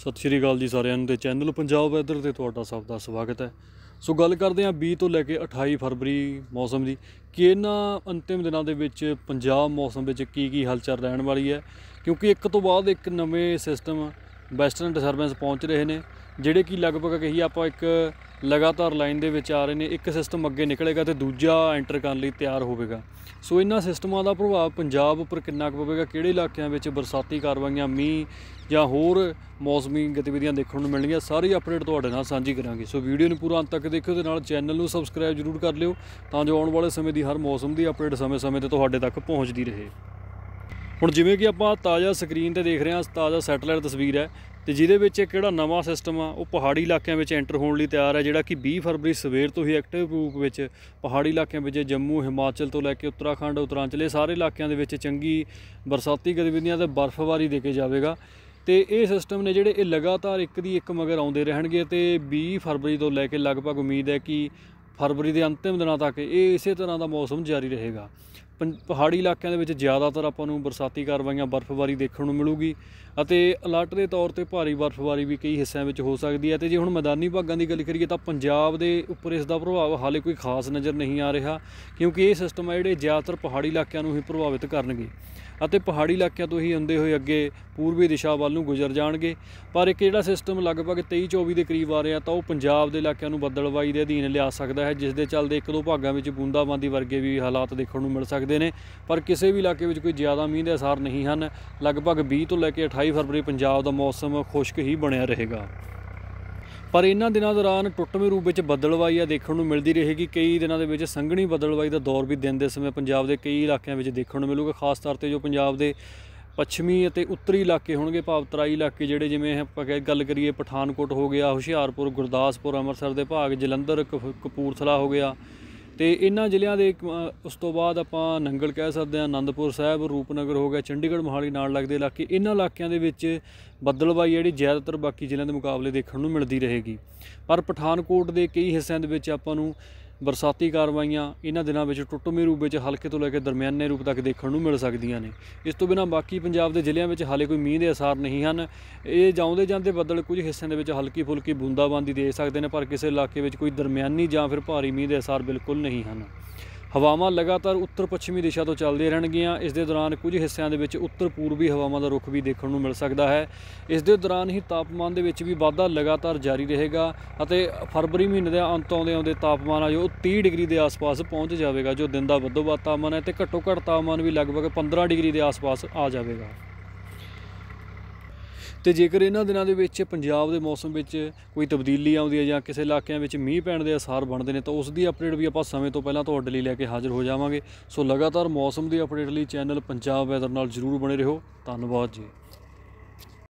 ਸਤਿ ਸ਼੍ਰੀ ਅਕਾਲ ਜੀ ਸਾਰਿਆਂ ਨੂੰ ਤੇ ਚੈਨਲ ਪੰਜਾਬ ਵੈਦਰ ਤੇ ਤੁਹਾਡਾ ਸਭ ਦਾ ਸਵਾਗਤ ਹੈ ਸੋ ਗੱਲ ਕਰਦੇ ਹਾਂ 20 ਤੋਂ ਲੈ ਕੇ 28 ਫਰਵਰੀ ਮੌਸਮ ਦੀ ਕਿ ਇਹਨਾਂ ਅੰਤਿਮ ਦਿਨਾਂ ਦੇ ਵਿੱਚ ਪੰਜਾਬ ਮੌਸਮ ਵਿੱਚ ਕੀ ਕੀ ਹਲਚਲ ਰਹਿਣ ਵਾਲੀ ਹੈ ਕਿਉਂਕਿ ਇੱਕ ਤੋਂ ਬਾਅਦ ਇੱਕ ਨਵੇਂ ਸਿਸਟਮ ਵੈਸਟਰਨ ਡਿਸਟਰਬੈਂਸ ਪਹੁੰਚ ਰਹੇ ਨੇ ਜਿਹੜੇ ਕਿ ਲਗਭਗ ਕਹੀ ਆਪਾਂ ਇੱਕ ਲਗਾਤਾਰ ਲਾਈਨ ਦੇ ਵਿੱਚ ਆ ਰਹੇ ਨੇ ਇੱਕ ਸਿਸਟਮ ਅੱਗੇ ਨਿਕਲੇਗਾ ਤੇ ਦੂਜਾ ਐਂਟਰ ਕਰਨ ਲਈ ਤਿਆਰ ਹੋਵੇਗਾ ਸੋ ਇਹਨਾਂ ਸਿਸਟਮਾਂ ਦਾ ਪ੍ਰਭਾਵ ਪੰਜਾਬ ਉੱਪਰ ਕਿੰਨਾ ਕੁ ਪਵੇਗਾ ਕਿਹੜੇ ਇਲਾਕਿਆਂ ਵਿੱਚ ਬਰਸਾਤੀ ਕਾਰਵਾਈਆਂ ਮੀਂਹ ਜਾਂ ਹੋਰ ਮੌਸਮੀ ਗਤੀਵਿਧੀਆਂ ਦੇਖਣ ਨੂੰ ਮਿਲਣਗੀਆਂ ਸਾਰੀ ਅਪਡੇਟ ਤੁਹਾਡੇ ਨਾਲ ਸਾਂਝੀ ਕਰਾਂਗੇ ਸੋ ਵੀਡੀਓ ਨੂੰ ਪੂਰਾ ਅੰਤ ਤੱਕ ਦੇਖਿਓ ਤੇ ਨਾਲ ਚੈਨਲ ਨੂੰ ਸਬਸਕ੍ਰਾਈਬ ਜ਼ਰੂਰ ਕਰ ਲਿਓ ਤਾਂ ਜੋ ਆਉਣ ਵਾਲੇ ਸਮੇਂ ਦੀ ਹਰ ਮੌਸਮ ਦੀ ਅਪਡੇਟ ਸਮੇਂ-ਸਮੇਂ ਤੇ ਤੁਹਾਡੇ ਤੱਕ ਪਹੁੰਚਦੀ ਰਹੇ ਹੁਣ ਜਿਵੇਂ ਕਿ ਆਪਾਂ ਤਾਜ਼ਾ ਸਕਰੀਨ ਤੇ ਦੇਖ ਰਹੇ ਹਾਂ ਤਾਜ਼ਾ ਸੈਟੇਲਾਈਟ ਤਸਵੀਰ ਹੈ ਤੇ ਜਿਹਦੇ ਵਿੱਚ ਇੱਕ ਜਿਹੜਾ ਨਵਾਂ ਸਿਸਟਮ ਆ ਉਹ ਪਹਾੜੀ ਇਲਾਕਿਆਂ ਵਿੱਚ ਐਂਟਰ ਹੋਣ ਲਈ ਤਿਆਰ ਹੈ ਜਿਹੜਾ ਕਿ 20 ਫਰਵਰੀ ਸਵੇਰ ਤੋਂ ਹੀ ਐਕਟਿਵ ਰੂਪ ਵਿੱਚ ਪਹਾੜੀ ਇਲਾਕਿਆਂ ਵਿੱਚ ਜੰਮੂ ਹਿਮਾਚਲ ਤੋਂ ਲੈ ਕੇ ਉੱਤਰਾਖੰਡ ਉਤਰਾਂਚਲੇ ਸਾਰੇ ਇਲਾਕਿਆਂ ਦੇ ਵਿੱਚ ਚੰਗੀ ਬਰਸਾਤੀ ਗਤੀਵਿਧੀਆਂ ਤੇ ਬਰਫ਼ਬਾਰੀ ਦੇ ਕੇ ਜਾਵੇਗਾ ਤੇ ਇਹ ਸਿਸਟਮ ਨੇ ਜਿਹੜੇ ਇਹ ਲਗਾਤਾਰ ਇੱਕ ਦੀ ਇੱਕ ਮਗਰ ਆਉਂਦੇ ਰਹਿਣਗੇ ਤੇ 20 ਫਰਵਰੀ ਤੋਂ ਲੈ ਕੇ ਲਗਭਗ ਉਮੀਦ ਹੈ ਕਿ ਫਰਵਰੀ ਦੇ ਅੰਤਿਮ ਦਿਨਾਂ ਤੱਕ ਇਹ ਇਸੇ ਤਰ੍ਹਾਂ ਦਾ ਮੌਸਮ ਜਾਰੀ ਰਹੇਗਾ ਪਹਾੜੀ ਇਲਾਕਿਆਂ ਦੇ ਵਿੱਚ ਜ਼ਿਆਦਾਤਰ ਆਪਾਂ ਨੂੰ ਬਰਸਾਤੀ ਕਾਰਵਾਈਆਂ ਬਰਫ਼ਬਾਰੀ ਦੇਖਣ ਨੂੰ ਮਿਲੂਗੀ ਅਤੇ ਅਲਰਟ ਦੇ ਤੌਰ ਤੇ ਭਾਰੀ ਬਰਫ਼ਬਾਰੀ ਵੀ ਕਈ ਹਿੱਸਿਆਂ ਵਿੱਚ ਹੋ ਸਕਦੀ ਹੈ ਤੇ ਜੇ ਹੁਣ ਮੈਦਾਨੀ ਭਾਗਾਂ ਦੀ ਗੱਲ ਕਰੀਏ ਤਾਂ ਪੰਜਾਬ ਦੇ ਉੱਪਰ ਇਸ ਦਾ ਪ੍ਰਭਾਵ ਹਾਲੇ ਕੋਈ ਖਾਸ ਨਜ਼ਰ ਨਹੀਂ ਆ ਰਿਹਾ ਕਿਉਂਕਿ ਇਹ ਸਿਸਟਮ ਹੈ ਜਿਹੜੇ ਜ਼ਿਆਦਾਤਰ ਪਹਾੜੀ ਇਲਾਕਿਆਂ ਨੂੰ ਹੀ ਪ੍ਰਭਾਵਿਤ ਕਰਨਗੇ ਅਤੇ ਪਹਾੜੀ ਇਲਾਕਿਆਂ ਤੋਂ ਹੀ ਹੁੰਦੇ ਹੋਏ ਅੱਗੇ ਪੂਰਬੀ ਦਿਸ਼ਾ ਵੱਲ ਨੂੰ ਗੁਜ਼ਰ ਜਾਣਗੇ ਪਰ ਇੱਕ ਜਿਹੜਾ ਸਿਸਟਮ ਲਗਭਗ 23 24 ਦੇ ਕਰੀਬ ਆ ਰਿਹਾ ਤਾਂ ਉਹ ਪੰਜਾਬ ਦੇ ਇਲਾਕਿਆਂ ਨੂੰ ਬੱਦਲਵਾਈ ਦੇ ਅਧੀਨ ਲਿਆ ਸਕਦਾ ਹੈ ਜਿਸ ਦੇ ਚੱਲਦੇ ਇੱਕ ਦੋ ਭਾਗਾਂ ਵਿੱਚ ਬੂੰਦਾਬਾਂਦੀ ਵਰਗੇ ਵੀ ਹਾਲਾਤ ਦੇਖਣ ਨੂੰ ਮਿਲ ਸਕਦੇ ਸਕਦੇ ਨੇ ਪਰ ਕਿਸੇ ਵੀ ਇਲਾਕੇ ਵਿੱਚ ਕੋਈ ਜ਼ਿਆਦਾ ਮੀਂਹ ਦੇ ਅਸਰ ਨਹੀਂ ਹਨ ਲਗਭਗ 20 ਤੋਂ ਲੈ ਕੇ 28 ਫਰਵਰੀ ਪੰਜਾਬ ਦਾ ਮੌਸਮ ਖੁਸ਼ਕ ਹੀ ਬਣਿਆ ਰਹੇਗਾ ਪਰ ਇਹਨਾਂ ਦਿਨਾਂ ਦੌਰਾਨ ਟੁੱਟਵੇਂ ਰੂਪ ਵਿੱਚ ਬੱਦਲਵਾਈ ਆ ਦੇਖਣ ਨੂੰ ਮਿਲਦੀ ਰਹੇਗੀ ਕਈ ਦਿਨਾਂ ਦੇ ਵਿੱਚ ਸੰਘਣੀ ਬੱਦਲਵਾਈ ਦਾ ਦੌਰ ਵੀ ਦਿਨ ਦੇ ਸਮੇਂ ਪੰਜਾਬ ਦੇ ਕਈ ਇਲਾਕਿਆਂ ਵਿੱਚ ਦੇਖਣ ਨੂੰ ਮਿਲੂਗਾ ਖਾਸ ਤੌਰ ਤੇ ਜੋ ਪੰਜਾਬ ਦੇ ਪੱਛਮੀ ਅਤੇ ਉੱਤਰੀ ਇਲਾਕੇ ਹੋਣਗੇ ਭਾਵ ਤਰਾਈ ਇਲਾਕੇ ਜਿਹੜੇ ਜਿਵੇਂ ਆਪਾਂ ਗੱਲ ਕਰੀਏ ਪਠਾਨਕੋਟ ਹੋ ਗਿਆ ਹੁਸ਼ਿਆਰਪੁਰ ਗੁਰਦਾਸਪੁਰ ਅੰਮ੍ਰਿਤਸਰ ਦੇ ਭਾਗ ਜਲੰਧਰ ਕਪੂਰਥਲਾ ਹੋ ਗਿਆ ਤੇ ਇਹਨਾਂ ਜ਼ਿਲ੍ਹਿਆਂ ਦੇ ਉਸ ਤੋਂ ਬਾਅਦ ਆਪਾਂ ਨੰਗਲ ਕਹਿ ਸਕਦੇ ਹਾਂ ਆਨੰਦਪੁਰ ਸਾਹਿਬ ਰੂਪਨਗਰ ਹੋ ਗਿਆ ਚੰਡੀਗੜ੍ਹ ਮੋਹਾਲੀ ਨਾਲ ਲੱਗਦੇ ਇਲਾਕੇ ਇਹਨਾਂ ਇਲਾਕਿਆਂ ਦੇ ਵਿੱਚ ਬੱਦਲਬਾਈ ਜਿਹੜੀ ਜ਼ਿਆਦਾਤਰ ਬਾਕੀ ਜ਼ਿਲ੍ਹਿਆਂ ਦੇ ਮੁਕਾਬਲੇ ਦੇਖਣ ਨੂੰ ਮਿਲਦੀ ਰਹੇਗੀ ਪਰ ਪਠਾਨਕੋਟ ਦੇ ਕਈ ਹਿੱਸਿਆਂ ਦੇ ਵਿੱਚ ਆਪਾਂ ਨੂੰ ਬਰਸਾਤੀ ਕਾਰਵਾਈਆਂ ਇਹਨਾਂ ਦਿਨਾਂ ਵਿੱਚ ਟੁੱਟਮੇ ਰੂਪ ਵਿੱਚ ਹਲਕੇ ਤੋਂ ਲੈ ਕੇ ਦਰਮਿਆਨੇ ਰੂਪ ਤੱਕ ਦੇਖਣ ਨੂੰ ਮਿਲ ਸਕਦੀਆਂ ਨੇ ਇਸ ਤੋਂ ਬਿਨਾਂ ਬਾਕੀ ਪੰਜਾਬ ਦੇ ਜ਼ਿਲ੍ਹਿਆਂ ਵਿੱਚ ਹਾਲੇ ਕੋਈ ਮੀਂਹ ਦੇ ਅਸਾਰ ਨਹੀਂ ਹਨ ਇਹ ਜਾਉਂਦੇ ਜਾਂਦੇ ਬੱਦਲ ਕੁਝ ਹਿੱਸਿਆਂ ਦੇ ਵਿੱਚ ਹਲਕੀ ਫੁਲਕੀ ਬੂੰਦਾਬਾਂਦੀ ਦੇ ਸਕਦੇ ਨੇ ਪਰ ਕਿਸੇ ਇਲਾਕੇ ਵਿੱਚ ਕੋਈ ਦਰਮਿਆਨੀ ਜਾਂ ਫਿਰ ਭਾਰੀ ਮੀਂਹ ਦੇ ਅਸਾਰ ਬਿਲਕੁਲ ਨਹੀਂ ਹਨ ਹਵਾਵਾਂ ਲਗਾਤਾਰ ਉੱਤਰ ਪੱਛਮੀ ਦਿਸ਼ਾ ਤੋਂ ਚੱਲਦੇ ਰਹਿਣਗੀਆਂ ਇਸ ਦੇ ਦੌਰਾਨ ਕੁਝ ਹਿੱਸਿਆਂ ਦੇ ਵਿੱਚ ਉੱਤਰ ਪੂਰਬੀ ਹਵਾਵਾਂ ਦਾ ਰੁਖ ਵੀ ਦੇਖਣ ਨੂੰ ਮਿਲ ਸਕਦਾ ਹੈ ਇਸ ਦੇ ਦੌਰਾਨ ਹੀ ਤਾਪਮਾਨ ਦੇ ਵਿੱਚ ਵੀ ਵਾਧਾ ਲਗਾਤਾਰ ਜਾਰੀ ਰਹੇਗਾ ਅਤੇ ਫਰਵਰੀ ਮਹੀਨੇ ਦੇ ਅੰਤ ਆਉਂਦੇ ਆਉਂਦੇ ਤਾਪਮਾਨ ਆ ਜੋ 30 ਡਿਗਰੀ ਦੇ ਆਸ-ਪਾਸ ਪਹੁੰਚ ਜਾਵੇਗਾ ਜੋ ਦਿਨ ਦਾ ਵੱਧੋ ਵੱਧ ਤਾਪਮਾਨ ਹੈ ਤੇ ਘੱਟੋ ਘੱਟ ਤਾਪਮਾਨ ਵੀ ਲਗਭਗ 15 ਡਿਗਰੀ ਦੇ ਆਸ-ਪਾਸ ਆ ਜਾਵੇਗਾ ਤੇ ਜੇਕਰ ਇਹਨਾਂ ਦਿਨਾਂ ਦੇ ਵਿੱਚ ਪੰਜਾਬ ਦੇ ਮੌਸਮ ਵਿੱਚ ਕੋਈ ਤਬਦੀਲੀ ਆਉਂਦੀ ਹੈ ਜਾਂ ਕਿਸੇ ਇਲਾਕਿਆਂ ਵਿੱਚ ਮੀਂਹ ਪੈਣ ਦੇ ਅਸਾਰ ਬਣਦੇ ਨੇ ਤਾਂ ਉਸ ਦੀ ਅਪਡੇਟ ਵੀ ਆਪਾਂ ਸਮੇਂ ਤੋਂ ਪਹਿਲਾਂ ਤੁਹਾਡੇ ਲਈ ਲੈ ਕੇ ਹਾਜ਼ਰ ਹੋ ਜਾਵਾਂਗੇ ਸੋ ਲਗਾਤਾਰ ਮੌਸਮ ਦੀ ਅਪਡੇਟ ਲਈ ਚੈਨਲ ਪੰਜਾਬ ਵੈਦਰ ਨਾਲ ਜਰੂਰ ਬਣੇ ਰਹੋ ਧੰਨਵਾਦ ਜੀ